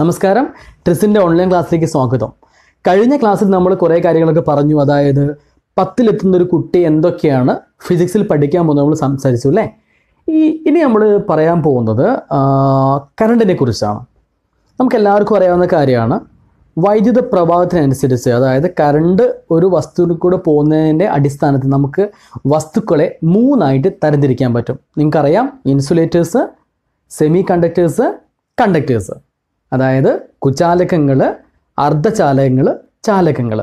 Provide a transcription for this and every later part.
നമസ്കാരം ട്രിസിൻ്റെ ഓൺലൈൻ ക്ലാസ്സിലേക്ക് സ്വാഗതം കഴിഞ്ഞ ക്ലാസ്സിൽ നമ്മൾ കുറേ കാര്യങ്ങളൊക്കെ പറഞ്ഞു അതായത് പത്തിലെത്തുന്ന ഒരു കുട്ടി എന്തൊക്കെയാണ് ഫിസിക്സിൽ പഠിക്കാൻ പോകുന്നത് നമ്മൾ സംസാരിച്ചു അല്ലേ ഈ ഇനി നമ്മൾ പറയാൻ പോകുന്നത് കറണ്ടിനെ കുറിച്ചാണ് നമുക്ക് എല്ലാവർക്കും അറിയാവുന്ന കാര്യമാണ് വൈദ്യുത പ്രവാഹത്തിനനുസരിച്ച് അതായത് കറണ്ട് ഒരു വസ്തുവിൽ കൂടെ പോകുന്നതിൻ്റെ അടിസ്ഥാനത്തിൽ നമുക്ക് വസ്തുക്കളെ മൂന്നായിട്ട് തരംതിരിക്കാൻ പറ്റും നിങ്ങൾക്കറിയാം ഇൻസുലേറ്റേഴ്സ് സെമി കണ്ടക്ടേഴ്സ് കണ്ടക്ടേഴ്സ് അതായത് കുചാലകങ്ങൾ അർദ്ധചാലകങ്ങൾ ചാലകങ്ങൾ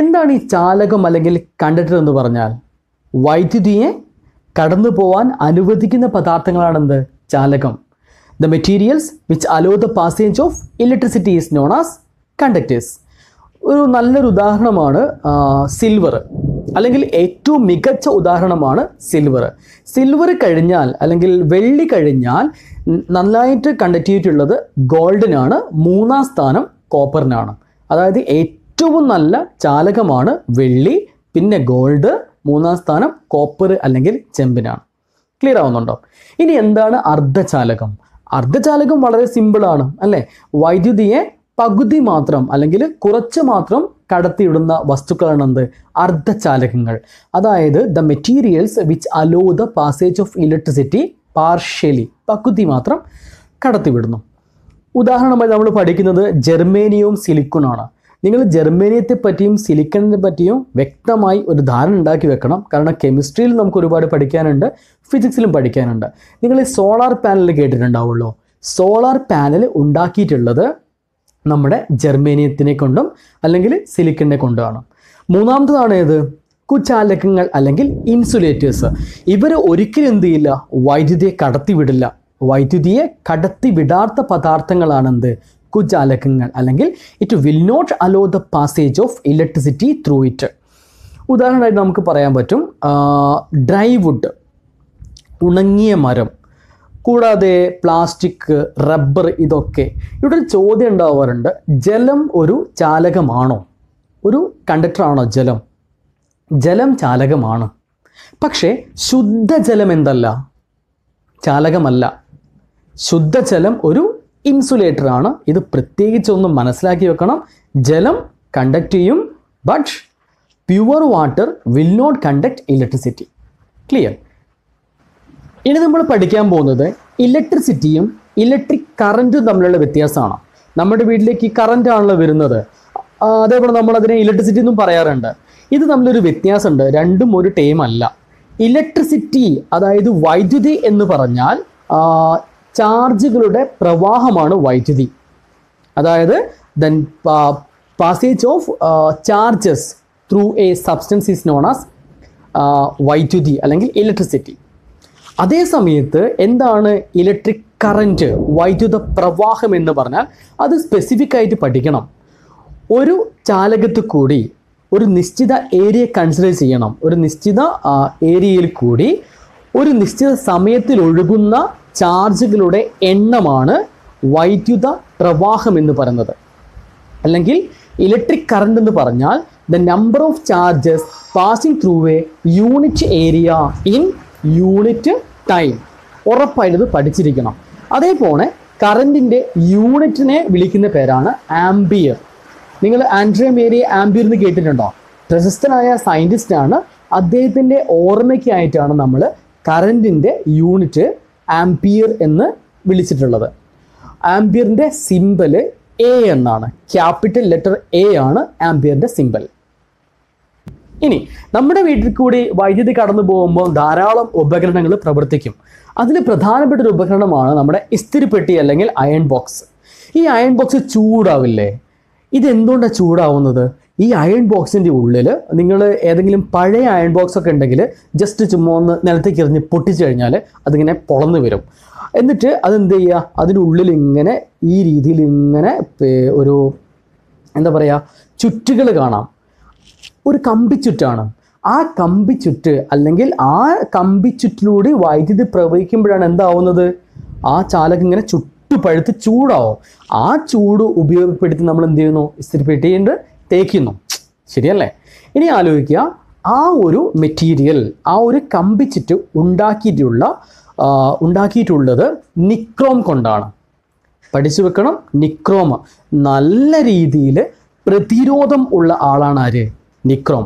എന്താണ് ഈ ചാലകം അല്ലെങ്കിൽ കണ്ടക്ടർ എന്ന് പറഞ്ഞാൽ വൈദ്യുതിയെ കടന്നു പോവാൻ അനുവദിക്കുന്ന പദാർത്ഥങ്ങളാണെന്ത് ചാലകം the materials which allow the passage of electricity is known as conductors ഒരു നല്ലൊരു ഉദാഹരണമാണ് സിൽവർ അല്ലെങ്കിൽ ഏറ്റവും മികച്ച ഉദാഹരണമാണ് സിൽവർ സിൽവർ കഴിഞ്ഞാൽ അല്ലെങ്കിൽ വെള്ളി കഴിഞ്ഞാൽ നന്നായിട്ട് കണ്ടക്ട് ചെയ്തിട്ടുള്ളത് ഗോൾഡിനാണ് മൂന്നാം സ്ഥാനം കോപ്പറിനാണ് അതായത് ഏറ്റവും നല്ല ചാലകമാണ് വെള്ളി പിന്നെ ഗോൾഡ് മൂന്നാം സ്ഥാനം കോപ്പർ അല്ലെങ്കിൽ ചെമ്പിനാണ് ക്ലിയർ ആവുന്നുണ്ടോ ഇനി എന്താണ് അർദ്ധചാലകം അർദ്ധചാലകം വളരെ സിമ്പിളാണ് അല്ലേ വൈദ്യുതിയെ പകുതി മാത്രം അല്ലെങ്കിൽ കുറച്ച് മാത്രം കടത്തിയിടുന്ന വസ്തുക്കളാണ് എന്ത് അർദ്ധചാലകങ്ങൾ അതായത് the materials which allow the passage of electricity partially പകുതി മാത്രം കടത്തിവിടുന്നു ഉദാഹരണമായി നമ്മൾ പഠിക്കുന്നത് ജെർമേനിയവും സിലിക്കോണാണ് നിങ്ങൾ ജർമേനിയത്തെ പറ്റിയും സിലിക്കണിനെ പറ്റിയും വ്യക്തമായി ഒരു ധാരണ ഉണ്ടാക്കി വെക്കണം കാരണം കെമിസ്ട്രിയിൽ നമുക്ക് ഒരുപാട് പഠിക്കാനുണ്ട് ഫിസിക്സിലും പഠിക്കാനുണ്ട് നിങ്ങൾ ഈ സോളാർ പാനൽ കേട്ടിട്ടുണ്ടാവുള്ളൂ സോളാർ പാനൽ ഉണ്ടാക്കിയിട്ടുള്ളത് നമ്മുടെ ജർമേനിയത്തിനെ കൊണ്ടും അല്ലെങ്കിൽ സിലിക്കണിനെ ആണ് മൂന്നാമത്തതാണ് ഏത് കുചാലകങ്ങൾ അല്ലെങ്കിൽ ഇൻസുലേറ്റേഴ്സ് ഇവർ ഒരിക്കലും എന്ത് ചെയ്യില്ല വൈദ്യുതിയെ കടത്തിവിടില്ല വൈദ്യുതിയെ കടത്തിവിടാത്ത വിടാത്ത പദാർത്ഥങ്ങളാണെന്ത് കുചാലകങ്ങൾ അല്ലെങ്കിൽ it will not allow the passage of electricity through it ഉദാഹരണമായിട്ട് നമുക്ക് പറയാൻ പറ്റും ഡ്രൈ ഉണങ്ങിയ മരം കൂടാതെ പ്ലാസ്റ്റിക് റബ്ബർ ഇതൊക്കെ ഇവിടെ ഒരു ചോദ്യം ഉണ്ടാവാറുണ്ട് ജലം ഒരു ചാലകമാണോ ഒരു കണ്ടക്ടറാണോ ജലം ജലം ചാലകമാണ് പക്ഷേ ശുദ്ധജലം എന്തല്ല ചാലകമല്ല ശുദ്ധജലം ഒരു ഇൻസുലേറ്റർ ആണ് ഇത് പ്രത്യേകിച്ചൊന്നും മനസ്സിലാക്കി വെക്കണം ജലം കണ്ടക്ട് ചെയ്യും but pure water will not conduct electricity clear ഇനി നമ്മൾ പഠിക്കാൻ പോകുന്നത് ഇലക്ട്രിസിറ്റിയും ഇലക്ട്രിക് കറൻറ്റും തമ്മിലുള്ള വ്യത്യാസമാണ് നമ്മുടെ വീട്ടിലേക്ക് ഈ കറൻ്റ് ആണല്ലോ വരുന്നത് അതേപോലെ അതിനെ ഇലക്ട്രിസിറ്റി എന്നും പറയാറുണ്ട് ഇത് തമ്മിലൊരു വ്യത്യാസമുണ്ട് രണ്ടും ഒരു ടേം അല്ല ഇലക്ട്രിസിറ്റി അതായത് വൈദ്യുതി എന്ന് പറഞ്ഞാൽ ചാർജുകളുടെ പ്രവാഹമാണ് വൈദ്യുതി അതായത് then passage of charges through a substance is known as വൈദ്യുതി അല്ലെങ്കിൽ ഇലക്ട്രിസിറ്റി അതേ സമയത്ത് എന്താണ് ഇലക്ട്രിക് കറൻറ്റ് വൈദ്യുത പ്രവാഹം എന്ന് പറഞ്ഞാൽ അത് സ്പെസിഫിക് ആയിട്ട് പഠിക്കണം ഒരു ചാലകത്ത് കൂടി ഒരു നിശ്ചിത ഏരിയ കൺസിഡർ ചെയ്യണം ഒരു നിശ്ചിത ഏരിയയിൽ കൂടി ഒരു നിശ്ചിത സമയത്തിൽ ഒഴുകുന്ന ചാർജുകളുടെ എണ്ണമാണ് വൈദ്യുത പ്രവാഹം എന്ന് പറയുന്നത് അല്ലെങ്കിൽ ഇലക്ട്രിക് കറണ്ട് എന്ന് പറഞ്ഞാൽ the number of charges passing through a unit area in unit time ഉറപ്പായിട്ട് ഇത് പഠിച്ചിരിക്കണം അതേപോലെ കറണ്ടിൻ്റെ യൂണിറ്റിനെ വിളിക്കുന്ന പേരാണ് ആംബിയർ നിങ്ങൾ ആൻഡ്രിയ മേരി ആംബിയർ എന്ന് കേട്ടിട്ടുണ്ടോ പ്രശസ്തനായ സയൻറ്റിസ്റ്റാണ് അദ്ദേഹത്തിൻ്റെ ഓർമ്മയ്ക്കായിട്ടാണ് നമ്മൾ കറണ്ടിൻ്റെ യൂണിറ്റ് ആംബിയർ എന്ന് വിളിച്ചിട്ടുള്ളത് ആംബിയറിൻ്റെ സിമ്പല് എ എന്നാണ് ക്യാപിറ്റൽ ലെറ്റർ എ ആണ് ആംബിയറിൻ്റെ സിമ്പൽ ഇനി നമ്മുടെ വീട്ടിൽ കൂടി വൈദ്യുതി കടന്നു പോകുമ്പോൾ ധാരാളം ഉപകരണങ്ങൾ പ്രവർത്തിക്കും അതിൽ പ്രധാനപ്പെട്ട ഒരു ഉപകരണമാണ് നമ്മുടെ ഇസ്തിരിപ്പെട്ടി അല്ലെങ്കിൽ അയൺ ബോക്സ് ഈ അയൺ ബോക്സ് ചൂടാവില്ലേ ഇതെന്തുകൊണ്ടാണ് ചൂടാവുന്നത് ഈ അയൺ ബോക്സിൻ്റെ ഉള്ളിൽ നിങ്ങൾ ഏതെങ്കിലും പഴയ അയൺ ബോക്സ് ഒക്കെ ഉണ്ടെങ്കിൽ ജസ്റ്റ് ചുമ്മാ ഒന്ന് നിലത്തേക്ക് എറിഞ്ഞ് പൊട്ടിച്ചു കഴിഞ്ഞാൽ അതിങ്ങനെ പൊളന്ന് വരും എന്നിട്ട് അതെന്ത് ചെയ്യുക അതിൻ്റെ ഉള്ളിൽ ഇങ്ങനെ ഈ രീതിയിൽ ഇങ്ങനെ ഒരു എന്താ പറയുക ചുറ്റുകൾ കാണാം ഒരു കമ്പി ചുറ്റാണ് ആ കമ്പി ചുറ്റ് അല്ലെങ്കിൽ ആ കമ്പി ചുറ്റിലൂടെ വൈദ്യുതി പ്രവഹിക്കുമ്പോഴാണ് എന്താവുന്നത് ആ ചാലകം ഇങ്ങനെ ചുട്ടുപഴുത്ത് ചൂടാവും ആ ചൂട് ഉപയോഗപ്പെടുത്തി നമ്മൾ എന്ത് ചെയ്യുന്നു ഇസ്തിരി തേക്കുന്നു ശരിയല്ലേ ഇനി ആലോചിക്കുക ആ ഒരു മെറ്റീരിയൽ ആ ഒരു കമ്പി ചുറ്റ് ഉണ്ടാക്കിയിട്ടുള്ള ഉണ്ടാക്കിയിട്ടുള്ളത് നിക്രോം കൊണ്ടാണ് പഠിച്ചു വെക്കണം നിക്രോം നല്ല രീതിയിൽ പ്രതിരോധം ഉള്ള ആളാണ് ആര് നിക്രോം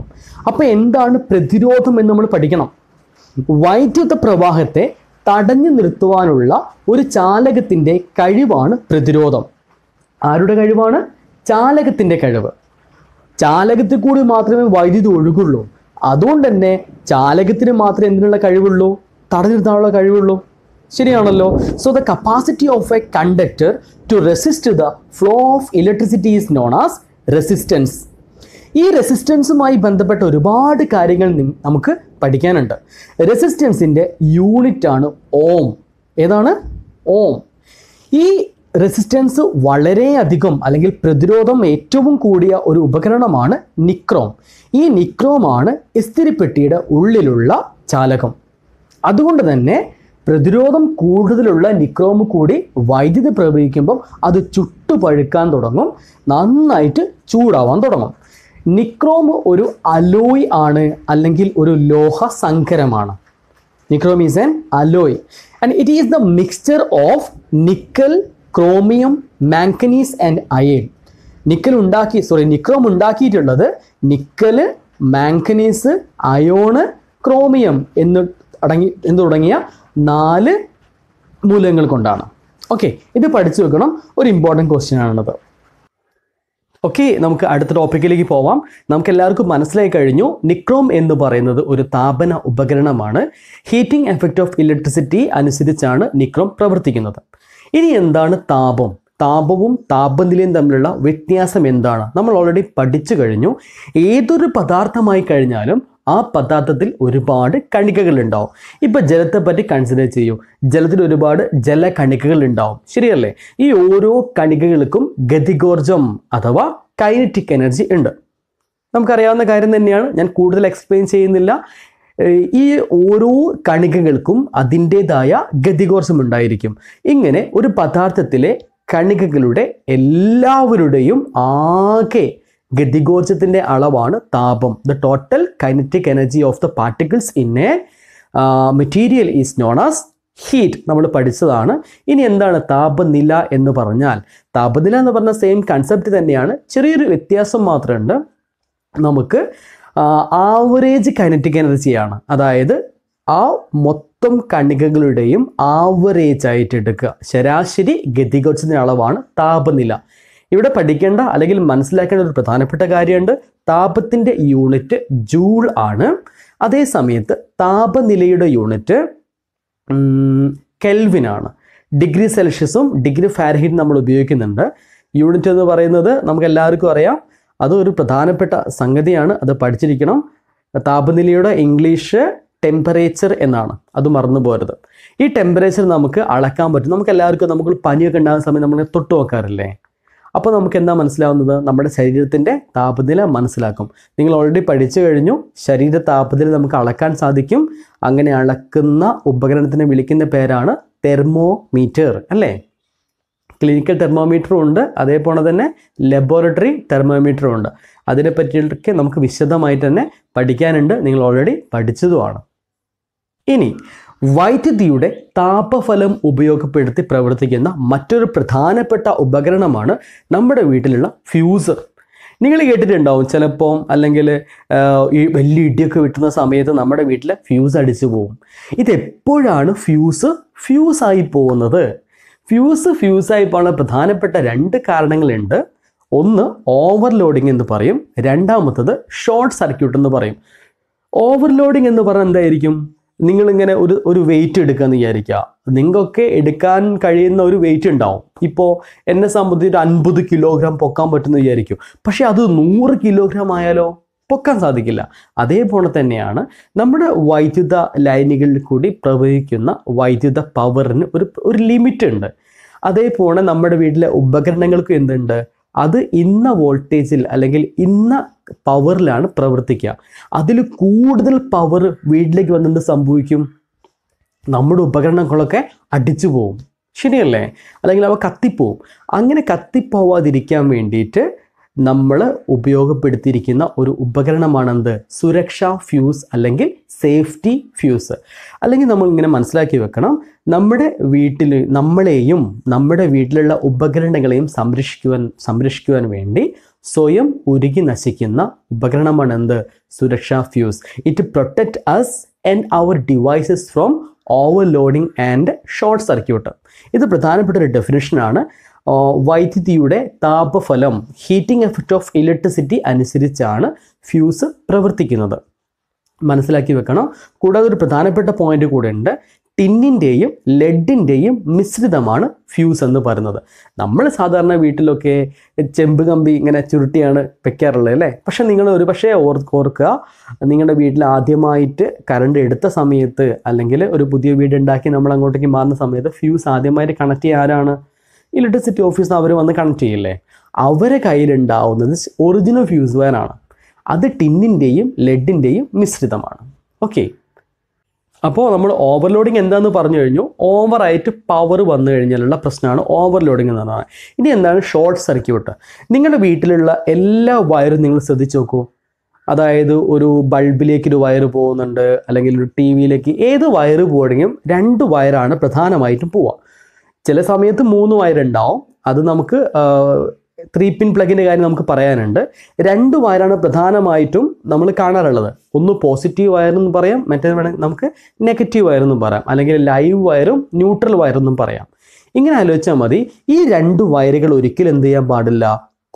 അപ്പോൾ എന്താണ് പ്രതിരോധം എന്ന് നമ്മൾ പഠിക്കണം വൈദ്യുത പ്രവാഹത്തെ തടഞ്ഞു നിർത്തുവാനുള്ള ഒരു ചാലകത്തിൻ്റെ കഴിവാണ് പ്രതിരോധം ആരുടെ കഴിവാണ് ചാലകത്തിൻ്റെ കഴിവ് ചാലകത്തിൽ കൂടി മാത്രമേ വൈദ്യുതി ഒഴുകുള്ളൂ അതുകൊണ്ട് തന്നെ ചാലകത്തിന് മാത്രമേ എന്തിനുള്ള കഴിവുള്ളൂ തടഞ്ഞു നിർത്താനുള്ള കഴിവുള്ളൂ ശരിയാണല്ലോ so the capacity of a conductor to resist the flow of electricity is known as resistance ഈ റെസിസ്റ്റൻസുമായി ബന്ധപ്പെട്ട ഒരുപാട് കാര്യങ്ങൾ നമുക്ക് പഠിക്കാനുണ്ട് റെസിസ്റ്റൻസിൻ്റെ യൂണിറ്റാണ് ഓം ഏതാണ് ഓം ഈ റെസിസ്റ്റൻസ് വളരെയധികം അല്ലെങ്കിൽ പ്രതിരോധം ഏറ്റവും കൂടിയ ഒരു ഉപകരണമാണ് നിക്രോം ഈ നിക്രോമാണ് ഇസ്തിരിപ്പെട്ടിയുടെ ഉള്ളിലുള്ള ചാലകം അതുകൊണ്ട് തന്നെ പ്രതിരോധം കൂടുതലുള്ള നിക്രോമ് കൂടി വൈദ്യുതി പ്രവഹിക്കുമ്പം അത് ചുട്ടുപഴുക്കാൻ തുടങ്ങും നന്നായിട്ട് ചൂടാവാൻ തുടങ്ങും നിക്രോം ഒരു അലോയ് ആണ് അല്ലെങ്കിൽ ഒരു ലോഹ സങ്കരമാണ് nichrome is an alloy and it is the mixture of nickel chromium manganese and iron nickel ഉണ്ടാക്കി സോറി നിക്രോം ഉണ്ടാക്കിയിട്ടുള്ളത് നിക്കല് മാങ്കനീസ് അയോണ് ക്രോമിയം എന്ന് അടങ്ങി എന്ന് തുടങ്ങിയ നാല് മൂലങ്ങൾ കൊണ്ടാണ് ഓക്കെ ഇത് പഠിച്ചു വെക്കണം ഒരു ഇമ്പോർട്ടൻറ്റ് ക്വസ്റ്റ്യൻ ആണത് ഓക്കെ നമുക്ക് അടുത്ത ടോപ്പിക്കിലേക്ക് പോവാം നമുക്ക് എല്ലാവർക്കും മനസ്സിലായി കഴിഞ്ഞു നിക്രോം എന്ന് പറയുന്നത് ഒരു താപന ഉപകരണമാണ് ഹീറ്റിംഗ് എഫക്റ്റ് ഓഫ് ഇലക്ട്രിസിറ്റി അനുസരിച്ചാണ് നിക്രോം പ്രവർത്തിക്കുന്നത് ഇനി എന്താണ് താപം താപവും താപനിലയും തമ്മിലുള്ള വ്യത്യാസം എന്താണ് നമ്മൾ ഓൾറെഡി പഠിച്ചു കഴിഞ്ഞു ഏതൊരു പദാർത്ഥമായി കഴിഞ്ഞാലും ആ പദാർത്ഥത്തിൽ ഒരുപാട് കണികകൾ ഉണ്ടാവും ഇപ്പം ജലത്തെ പറ്റി കൺസിഡർ ചെയ്യൂ ജലത്തിൽ ഒരുപാട് ജലകണികകൾ ഉണ്ടാവും ശരിയല്ലേ ഈ ഓരോ കണികകൾക്കും ഗതികോർജം അഥവാ കൈനറ്റിക് എനർജി ഉണ്ട് നമുക്കറിയാവുന്ന കാര്യം തന്നെയാണ് ഞാൻ കൂടുതൽ എക്സ്പ്ലെയിൻ ചെയ്യുന്നില്ല ഈ ഓരോ കണികകൾക്കും അതിൻ്റേതായ ഗതികോർജം ഉണ്ടായിരിക്കും ഇങ്ങനെ ഒരു പദാർത്ഥത്തിലെ കണികകളുടെ എല്ലാവരുടെയും ആകെ ഗതികോർജത്തിൻ്റെ അളവാണ് താപം the total kinetic energy of the particles in a material is known as heat നമ്മൾ പഠിച്ചതാണ് ഇനി എന്താണ് താപനില എന്ന് പറഞ്ഞാൽ താപനില എന്ന് പറഞ്ഞ സെയിം കൺസെപ്റ്റ് തന്നെയാണ് ചെറിയൊരു വ്യത്യാസം മാത്രമുണ്ട് നമുക്ക് ആവറേജ് കൈനറ്റിക് എനർജിയാണ് അതായത് ആ മൊത്തം കണികകളുടെയും ആവറേജ് ആയിട്ട് എടുക്കുക ശരാശരി ഗതികോർജത്തിൻ്റെ അളവാണ് താപനില ഇവിടെ പഠിക്കേണ്ട അല്ലെങ്കിൽ മനസ്സിലാക്കേണ്ട ഒരു പ്രധാനപ്പെട്ട കാര്യമുണ്ട് താപത്തിൻ്റെ യൂണിറ്റ് ജൂൾ ആണ് അതേ സമയത്ത് താപനിലയുടെ യൂണിറ്റ് കെൽവിനാണ് ഡിഗ്രി സെൽഷ്യസും ഡിഗ്രി ഫാരഹീറ്റും നമ്മൾ ഉപയോഗിക്കുന്നുണ്ട് യൂണിറ്റ് എന്ന് പറയുന്നത് നമുക്ക് എല്ലാവർക്കും അറിയാം അതൊരു പ്രധാനപ്പെട്ട സംഗതിയാണ് അത് പഠിച്ചിരിക്കണം താപനിലയുടെ ഇംഗ്ലീഷ് ടെമ്പറേച്ചർ എന്നാണ് അത് മറന്നു പോരുത് ഈ ടെമ്പറേച്ചർ നമുക്ക് അളക്കാൻ പറ്റും നമുക്ക് എല്ലാവർക്കും നമുക്ക് പനിയൊക്കെ ഉണ്ടാകുന്ന സമയം നമ്മൾ തൊട്ട് നോക്കാറില്ലേ അപ്പോൾ നമുക്ക് എന്താ മനസ്സിലാവുന്നത് നമ്മുടെ ശരീരത്തിൻ്റെ താപനില മനസ്സിലാക്കും നിങ്ങൾ ഓൾറെഡി പഠിച്ചു കഴിഞ്ഞു ശരീര താപനില നമുക്ക് അളക്കാൻ സാധിക്കും അങ്ങനെ അളക്കുന്ന ഉപകരണത്തിനെ വിളിക്കുന്ന പേരാണ് തെർമോമീറ്റർ അല്ലേ ക്ലിനിക്കൽ തെർമോമീറ്ററും ഉണ്ട് അതേപോലെ തന്നെ ലബോറട്ടറി തെർമോമീറ്ററും ഉണ്ട് പറ്റിയിട്ടൊക്കെ നമുക്ക് വിശദമായിട്ട് തന്നെ പഠിക്കാനുണ്ട് നിങ്ങൾ ഓൾറെഡി പഠിച്ചതുമാണ് ഇനി വൈദ്യുതിയുടെ താപഫലം ഉപയോഗപ്പെടുത്തി പ്രവർത്തിക്കുന്ന മറ്റൊരു പ്രധാനപ്പെട്ട ഉപകരണമാണ് നമ്മുടെ വീട്ടിലുള്ള ഫ്യൂസർ നിങ്ങൾ കേട്ടിട്ടുണ്ടാവും ചിലപ്പോൾ അല്ലെങ്കിൽ ഈ വലിയ ഇടിയൊക്കെ വിട്ടുന്ന സമയത്ത് നമ്മുടെ വീട്ടിൽ ഫ്യൂസ് അടിച്ചു പോകും ഇതെപ്പോഴാണ് ഫ്യൂസ് ഫ്യൂസായി പോകുന്നത് ഫ്യൂസ് ഫ്യൂസായി പോകാനുള്ള പ്രധാനപ്പെട്ട രണ്ട് കാരണങ്ങളുണ്ട് ഒന്ന് ഓവർലോഡിംഗ് എന്ന് പറയും രണ്ടാമത്തത് ഷോർട്ട് സർക്യൂട്ട് എന്ന് പറയും ഓവർലോഡിംഗ് എന്ന് പറഞ്ഞാൽ എന്തായിരിക്കും നിങ്ങളിങ്ങനെ ഒരു ഒരു വെയിറ്റ് എടുക്കാമെന്ന് വിചാരിക്കുക നിങ്ങൾക്കൊക്കെ എടുക്കാൻ കഴിയുന്ന ഒരു വെയിറ്റ് ഉണ്ടാവും ഇപ്പോൾ എന്നെ സംബന്ധിച്ച് അൻപത് കിലോഗ്രാം പൊക്കാൻ പറ്റുമെന്ന് വിചാരിക്കും പക്ഷേ അത് നൂറ് കിലോഗ്രാം ആയാലോ പൊക്കാൻ സാധിക്കില്ല അതേപോലെ തന്നെയാണ് നമ്മുടെ വൈദ്യുത ലൈനുകളിൽ കൂടി പ്രവഹിക്കുന്ന വൈദ്യുത പവറിന് ഒരു ഒരു ലിമിറ്റ് ഉണ്ട് അതേപോലെ നമ്മുടെ വീട്ടിലെ ഉപകരണങ്ങൾക്കും എന്തുണ്ട് അത് ഇന്ന വോൾട്ടേജിൽ അല്ലെങ്കിൽ ഇന്ന പവറിലാണ് പ്രവർത്തിക്കുക അതിൽ കൂടുതൽ പവർ വീട്ടിലേക്ക് വന്നിട്ട് സംഭവിക്കും നമ്മുടെ ഉപകരണങ്ങളൊക്കെ അടിച്ചു പോവും ശരിയല്ലേ അല്ലെങ്കിൽ അവ കത്തിപ്പോവും അങ്ങനെ കത്തിപ്പോവാതിരിക്കാൻ വേണ്ടിയിട്ട് നമ്മൾ ഉപയോഗപ്പെടുത്തിയിരിക്കുന്ന ഒരു ഉപകരണമാണെന്ത് സുരക്ഷാ ഫ്യൂസ് അല്ലെങ്കിൽ സേഫ്റ്റി ഫ്യൂസ് അല്ലെങ്കിൽ നമ്മൾ ഇങ്ങനെ മനസ്സിലാക്കി വെക്കണം നമ്മുടെ വീട്ടിൽ നമ്മളെയും നമ്മുടെ വീട്ടിലുള്ള ഉപകരണങ്ങളെയും സംരക്ഷിക്കുവാൻ സംരക്ഷിക്കുവാൻ വേണ്ടി സ്വയം ഉരുകി നശിക്കുന്ന ഉപകരണമാണ് എന്ത് സുരക്ഷാ fuse it protect us and our devices from overloading and short circuit ഇത് പ്രധാനപ്പെട്ട ഒരു ഡെഫിനേഷനാണ് വൈദ്യുതിയുടെ താപഫലം ഹീറ്റിംഗ് എഫക്റ്റ് ഓഫ് ഇലക്ട്രിസിറ്റി അനുസരിച്ചാണ് ഫ്യൂസ് പ്രവർത്തിക്കുന്നത് മനസ്സിലാക്കി വെക്കണം കൂടാതെ ഒരു പ്രധാനപ്പെട്ട പോയിന്റ് കൂടെ ഉണ്ട് ടിന്നിൻ്റെയും ലെഡിൻ്റെയും മിശ്രിതമാണ് ഫ്യൂസ് എന്ന് പറയുന്നത് നമ്മൾ സാധാരണ വീട്ടിലൊക്കെ ചെമ്പ് കമ്പി ഇങ്ങനെ ചുരുട്ടിയാണ് വെക്കാറുള്ളത് അല്ലേ പക്ഷേ നിങ്ങൾ ഒരു പക്ഷേ ഓർക്കുക നിങ്ങളുടെ വീട്ടിൽ ആദ്യമായിട്ട് കറണ്ട് എടുത്ത സമയത്ത് അല്ലെങ്കിൽ ഒരു പുതിയ വീടുണ്ടാക്കി നമ്മൾ അങ്ങോട്ടേക്ക് മാറുന്ന സമയത്ത് ഫ്യൂസ് ആദ്യമായിട്ട് കണക്ട് ചെയ്യുക ആരാണ് ഇലക്ട്രിസിറ്റി ഓഫീസ് അവർ വന്ന് കണക്ട് ചെയ്യില്ലേ അവരെ കയ്യിലുണ്ടാവുന്നത് ഒറിജിനൽ ഫ്യൂസ് വയറാണ് അത് ടിന്നിൻ്റെയും ലെഡിൻ്റെയും മിശ്രിതമാണ് ഓക്കെ അപ്പോൾ നമ്മൾ ഓവർലോഡിങ് എന്താണെന്ന് പറഞ്ഞു കഴിഞ്ഞു ഓവറായിട്ട് പവർ വന്നു കഴിഞ്ഞാലുള്ള പ്രശ്നമാണ് ഓവർലോഡിങ് എന്ന് പറഞ്ഞാൽ ഇനി എന്താണ് ഷോർട്ട് സർക്യൂട്ട് നിങ്ങളുടെ വീട്ടിലുള്ള എല്ലാ വയറും നിങ്ങൾ ശ്രദ്ധിച്ച് നോക്കൂ അതായത് ഒരു ബൾബിലേക്ക് ഒരു വയർ പോകുന്നുണ്ട് അല്ലെങ്കിൽ ഒരു ടി വിയിലേക്ക് ഏത് വയർ പോകണമെങ്കിലും രണ്ട് വയറാണ് പ്രധാനമായിട്ടും പോവുക ചില സമയത്ത് മൂന്ന് വയറുണ്ടാവും അത് നമുക്ക് ത്രീ പിൻ പ്ലഗിൻ്റെ കാര്യം നമുക്ക് പറയാനുണ്ട് രണ്ട് വയറാണ് പ്രധാനമായിട്ടും നമ്മൾ കാണാറുള്ളത് ഒന്ന് പോസിറ്റീവ് വയറെന്നും പറയാം മറ്റേ വേണമെങ്കിൽ നമുക്ക് നെഗറ്റീവ് വയറെന്നും പറയാം അല്ലെങ്കിൽ ലൈവ് വയറും ന്യൂട്രൽ വയറെന്നും പറയാം ഇങ്ങനെ ആലോചിച്ചാൽ മതി ഈ രണ്ട് വയറുകൾ ഒരിക്കലും എന്ത് ചെയ്യാൻ പാടില്ല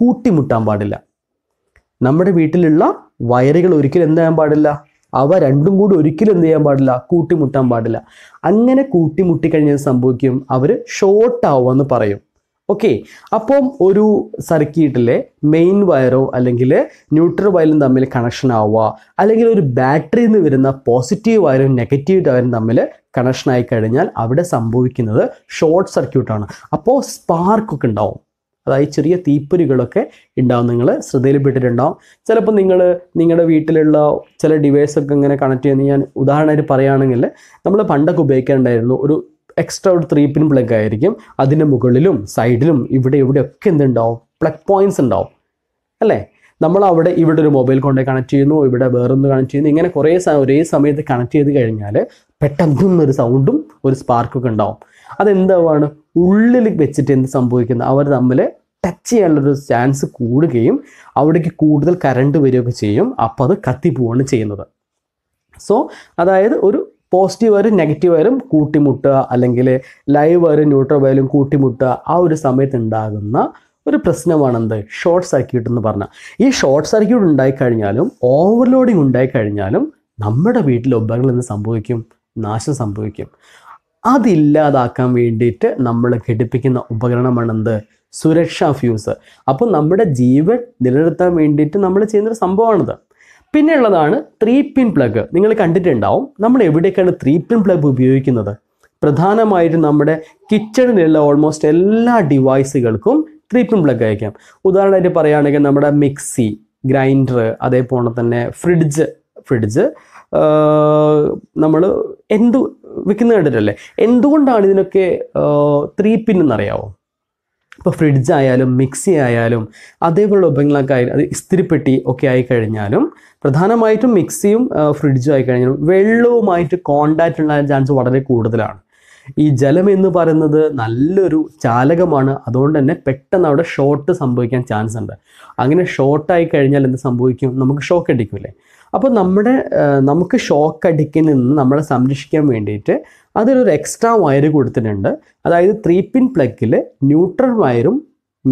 കൂട്ടിമുട്ടാൻ പാടില്ല നമ്മുടെ വീട്ടിലുള്ള വയറുകൾ ഒരിക്കലും എന്ത് ചെയ്യാൻ പാടില്ല അവ രണ്ടും കൂടി ഒരിക്കലും എന്ത് ചെയ്യാൻ പാടില്ല കൂട്ടിമുട്ടാൻ പാടില്ല അങ്ങനെ കൂട്ടിമുട്ടിക്കഴിഞ്ഞാൽ സംഭവിക്കും അവർ ഷോർട്ട് ആവുമെന്ന് പറയും ഓക്കെ അപ്പം ഒരു സർക്യൂട്ടിലെ മെയിൻ വയറോ അല്ലെങ്കിൽ ന്യൂട്രൽ വയലും തമ്മിൽ കണക്ഷൻ ആവുക അല്ലെങ്കിൽ ഒരു ബാറ്ററിയിൽ നിന്ന് വരുന്ന പോസിറ്റീവ് വയറും നെഗറ്റീവ് വയറും തമ്മിൽ കണക്ഷൻ ആയി കഴിഞ്ഞാൽ അവിടെ സംഭവിക്കുന്നത് ഷോർട്ട് സർക്യൂട്ടാണ് അപ്പോൾ സ്പാർക്കൊക്കെ ഉണ്ടാവും അതായത് ചെറിയ തീപ്പൊരികളൊക്കെ ഉണ്ടാവും നിങ്ങൾ ശ്രദ്ധയിൽപ്പെട്ടിട്ടുണ്ടാവും ചിലപ്പോൾ നിങ്ങൾ നിങ്ങളുടെ വീട്ടിലുള്ള ചില ഡിവൈസൊക്കെ ഇങ്ങനെ കണക്ട് ചെയ്യുന്ന ഞാൻ ഉദാഹരണമായിട്ട് പറയുകയാണെങ്കിൽ നമ്മൾ പണ്ടൊക്കെ ഉപയോഗിക്കാറുണ്ടായിരുന്നു ഒരു എക്സ്ട്രാ ഒരു ത്രീ പിൻ പ്ലഗ് ആയിരിക്കും അതിൻ്റെ മുകളിലും സൈഡിലും ഇവിടെ ഇവിടെയൊക്കെ എന്തുണ്ടാവും പ്ലഗ് പോയിൻറ്റ്സ് ഉണ്ടാവും അല്ലേ നമ്മൾ അവിടെ ഇവിടെ ഒരു മൊബൈൽ കൊണ്ട് കണക്ട് ചെയ്യുന്നു ഇവിടെ വേറൊന്ന് കണക്ട് ചെയ്യുന്നു ഇങ്ങനെ കുറേ ഒരേ സമയത്ത് കണക്ട് ചെയ്ത് കഴിഞ്ഞാൽ പെട്ടെന്ന് ഒരു സൗണ്ടും ഒരു സ്പാർക്കൊക്കെ ഉണ്ടാവും അതെന്താവാണ് ഉള്ളിൽ വെച്ചിട്ട് എന്ത് സംഭവിക്കുന്നത് അവർ തമ്മിൽ ടച്ച് ചെയ്യാനുള്ളൊരു ചാൻസ് കൂടുകയും അവിടേക്ക് കൂടുതൽ കറണ്ട് വരികയൊക്കെ ചെയ്യും അപ്പോൾ അത് കത്തിപ്പോവാണ് ചെയ്യുന്നത് സോ അതായത് ഒരു പോസിറ്റീവ് വരും നെഗറ്റീവ് വരും കൂട്ടിമുട്ടുക അല്ലെങ്കിൽ ലൈവ് വരും ന്യൂട്രൽ വരും കൂട്ടിമുട്ടുക ആ ഒരു സമയത്ത് ഉണ്ടാകുന്ന ഒരു പ്രശ്നമാണ് എന്ത് ഷോർട്ട് സർക്യൂട്ട് എന്ന് പറഞ്ഞാൽ ഈ ഷോർട്ട് സർക്യൂട്ട് ഉണ്ടായിക്കഴിഞ്ഞാലും ഓവർലോഡിങ് ഉണ്ടായിക്കഴിഞ്ഞാലും നമ്മുടെ വീട്ടിൽ ഉപകരണം എന്ന് സംഭവിക്കും നാശം സംഭവിക്കും അതില്ലാതാക്കാൻ വേണ്ടിയിട്ട് നമ്മൾ ഘടിപ്പിക്കുന്ന ഉപകരണമാണ് എന്ത് സുരക്ഷാ ഫ്യൂസ് അപ്പോൾ നമ്മുടെ ജീവൻ നിലനിർത്താൻ വേണ്ടിയിട്ട് നമ്മൾ ചെയ്യുന്നൊരു സംഭവമാണിത് പിന്നെ ഉള്ളതാണ് ത്രീ പിൻ പ്ലഗ് നിങ്ങൾ കണ്ടിട്ടുണ്ടാവും നമ്മൾ എവിടേക്കാണ് ത്രീ പിൻ പ്ലഗ് ഉപയോഗിക്കുന്നത് പ്രധാനമായിട്ടും നമ്മുടെ കിച്ചണിലുള്ള ഓൾമോസ്റ്റ് എല്ലാ ഡിവൈസുകൾക്കും ത്രീ പിൻ പ്ലഗ് അയക്കാം ഉദാഹരണമായിട്ട് പറയുകയാണെങ്കിൽ നമ്മുടെ മിക്സി ഗ്രൈൻഡർ അതേപോലെ തന്നെ ഫ്രിഡ്ജ് ഫ്രിഡ്ജ് നമ്മൾ എന്തു വിൽക്കുന്ന കണ്ടിട്ടല്ലേ എന്തുകൊണ്ടാണ് ഇതിനൊക്കെ ത്രീ പിൻ എന്നറിയാവോ ഇപ്പോൾ ഫ്രിഡ്ജ് ആയാലും മിക്സി ആയാലും അതേപോലുള്ള ഉപയോഗങ്ങളൊക്കെ ആയാലും അത് ഇസ്തിരിപ്പെട്ടി ഒക്കെ ആയി കഴിഞ്ഞാലും പ്രധാനമായിട്ടും മിക്സിയും ഫ്രിഡ്ജും ആയി കഴിഞ്ഞാലും വെള്ളവുമായിട്ട് കോണ്ടാക്റ്റ് ഉള്ള ചാൻസ് വളരെ കൂടുതലാണ് ഈ ജലം എന്ന് പറയുന്നത് നല്ലൊരു ചാലകമാണ് അതുകൊണ്ട് തന്നെ പെട്ടെന്ന് അവിടെ ഷോർട്ട് സംഭവിക്കാൻ ചാൻസ് ഉണ്ട് അങ്ങനെ ഷോർട്ടായി കഴിഞ്ഞാൽ എന്ത് സംഭവിക്കും നമുക്ക് ഷോക്ക് അടിക്കില്ലേ അപ്പോൾ നമ്മുടെ നമുക്ക് ഷോക്ക് അടിക്കിൽ നിന്ന് നമ്മളെ സംരക്ഷിക്കാൻ വേണ്ടിയിട്ട് അതിലൊരു എക്സ്ട്രാ വയർ കൊടുത്തിട്ടുണ്ട് അതായത് ത്രീ പിൻ പ്ലഗിൽ ന്യൂട്രൽ വയറും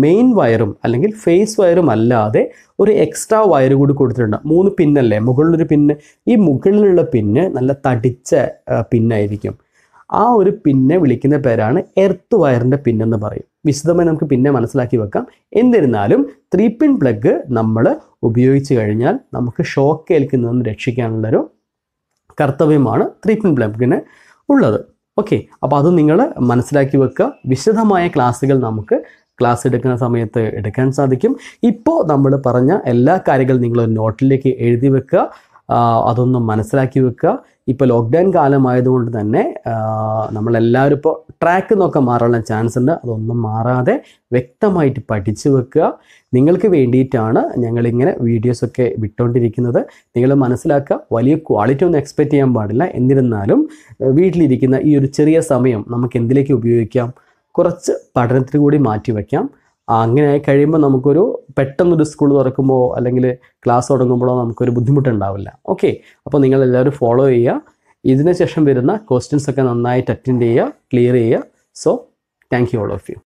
മെയിൻ വയറും അല്ലെങ്കിൽ ഫേസ് വയറും അല്ലാതെ ഒരു എക്സ്ട്രാ വയർ കൂടി കൊടുത്തിട്ടുണ്ട് മൂന്ന് പിന്നല്ലേ മുകളിലൊരു പിന്ന് ഈ മുകളിലുള്ള പിന്ന് നല്ല തടിച്ച പിന്നായിരിക്കും ആ ഒരു പിന്നെ വിളിക്കുന്ന പേരാണ് എർത്ത് വയറിൻ്റെ പിന്നെന്ന് പറയും വിശദമായി നമുക്ക് പിന്നെ മനസ്സിലാക്കി വെക്കാം എന്നിരുന്നാലും ത്രീ പിൻ പ്ലഗ് നമ്മൾ ഉപയോഗിച്ച് കഴിഞ്ഞാൽ നമുക്ക് ഷോക്ക് ഏൽക്കുന്നതെന്ന് രക്ഷിക്കാനുള്ളൊരു കർത്തവ്യമാണ് ത്രീ പിൻ പ്ലഗിന് ഉള്ളത് ഓക്കെ അപ്പോൾ അത് നിങ്ങൾ മനസ്സിലാക്കി വെക്കുക വിശദമായ ക്ലാസ്സുകൾ നമുക്ക് ക്ലാസ് എടുക്കുന്ന സമയത്ത് എടുക്കാൻ സാധിക്കും ഇപ്പോൾ നമ്മൾ പറഞ്ഞ എല്ലാ കാര്യങ്ങളും നിങ്ങൾ നോട്ടിലേക്ക് എഴുതി വെക്കുക അതൊന്ന് മനസ്സിലാക്കി വെക്കുക ഇപ്പോൾ ലോക്ക്ഡൗൺ കാലമായതുകൊണ്ട് തന്നെ നമ്മളെല്ലാവരും ഇപ്പോൾ ട്രാക്ക് നോക്കാൻ മാറാനുള്ള ചാൻസ് ഉണ്ട് അതൊന്നും മാറാതെ വ്യക്തമായിട്ട് പഠിച്ചു വെക്കുക നിങ്ങൾക്ക് വേണ്ടിയിട്ടാണ് ഞങ്ങളിങ്ങനെ വീഡിയോസൊക്കെ വിട്ടുകൊണ്ടിരിക്കുന്നത് നിങ്ങൾ മനസ്സിലാക്കുക വലിയ ക്വാളിറ്റി ഒന്നും എക്സ്പെക്റ്റ് ചെയ്യാൻ പാടില്ല എന്നിരുന്നാലും വീട്ടിലിരിക്കുന്ന ഈ ഒരു ചെറിയ സമയം നമുക്ക് എന്തിലേക്ക് ഉപയോഗിക്കാം കുറച്ച് പഠനത്തിന് കൂടി മാറ്റി വയ്ക്കാം അങ്ങനെ ആയി കഴിയുമ്പോൾ നമുക്കൊരു പെട്ടെന്നൊരു സ്കൂൾ തുറക്കുമ്പോൾ അല്ലെങ്കിൽ ക്ലാസ് തുടങ്ങുമ്പോഴോ നമുക്കൊരു ബുദ്ധിമുട്ടുണ്ടാവില്ല ഓക്കെ അപ്പോൾ നിങ്ങൾ എല്ലാവരും ഫോളോ ചെയ്യുക ഇതിനുശേഷം വരുന്ന ക്വസ്റ്റ്യൻസ് ഒക്കെ നന്നായിട്ട് അറ്റൻഡ് ചെയ്യുക ക്ലിയർ ചെയ്യുക so thank you all of U